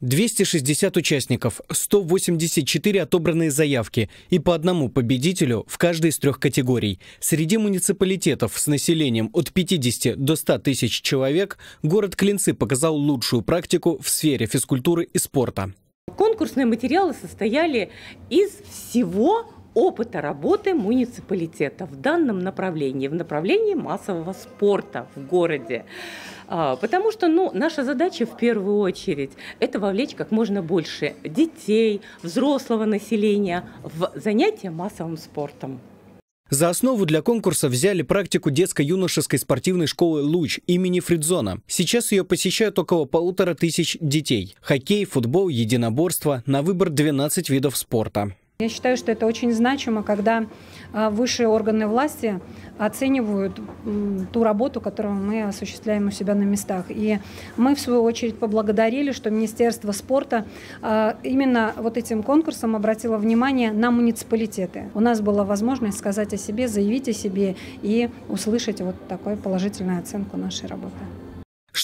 260 участников, 184 отобранные заявки и по одному победителю в каждой из трех категорий. Среди муниципалитетов с населением от 50 до 100 тысяч человек город Клинцы показал лучшую практику в сфере физкультуры и спорта. Конкурсные материалы состояли из всего опыта работы муниципалитета в данном направлении, в направлении массового спорта в городе. А, потому что ну, наша задача в первую очередь – это вовлечь как можно больше детей, взрослого населения в занятия массовым спортом. За основу для конкурса взяли практику детско-юношеской спортивной школы «Луч» имени Фридзона. Сейчас ее посещают около полутора тысяч детей. Хоккей, футбол, единоборство, на выбор 12 видов спорта. Я считаю, что это очень значимо, когда а, высшие органы власти оценивают ту работу, которую мы осуществляем у себя на местах. И мы, в свою очередь, поблагодарили, что Министерство спорта а, именно вот этим конкурсом обратило внимание на муниципалитеты. У нас была возможность сказать о себе, заявить о себе и услышать вот такую положительную оценку нашей работы.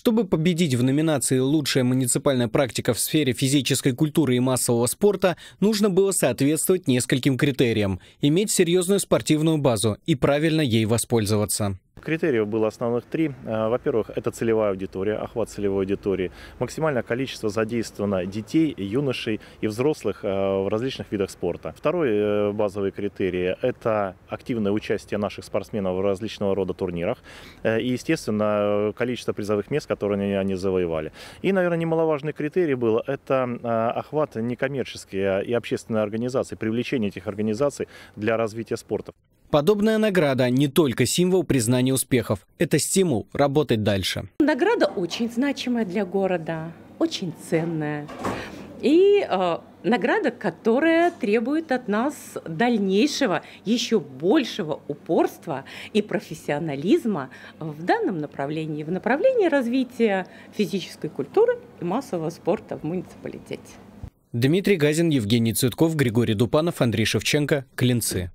Чтобы победить в номинации «Лучшая муниципальная практика в сфере физической культуры и массового спорта», нужно было соответствовать нескольким критериям, иметь серьезную спортивную базу и правильно ей воспользоваться. Критериев было основных три. Э, во-первых, это целевая аудитория, охват целевой аудитории. Максимальное количество задействовано детей, юношей и взрослых э, в различных видах спорта. Второй э, базовый критерий – это активное участие наших спортсменов в различного рода турнирах и, естественно, количество призовых мест, которые они завоевали. И, наверное, немаловажный критерий был – это охват некоммерческие и общественные организации, привлечение этих организаций для развития спорта. Подобная награда не только символ признания успехов, это стимул работать дальше. Награда очень значимая для города, очень ценная. И э, награда, которая требует от нас дальнейшего, еще большего упорства и профессионализма в данном направлении, в направлении развития физической культуры и массового спорта в муниципалитете. Дмитрий Газин, Евгений Цветков, Григорий Дупанов, Андрей Шевченко, Клинцы.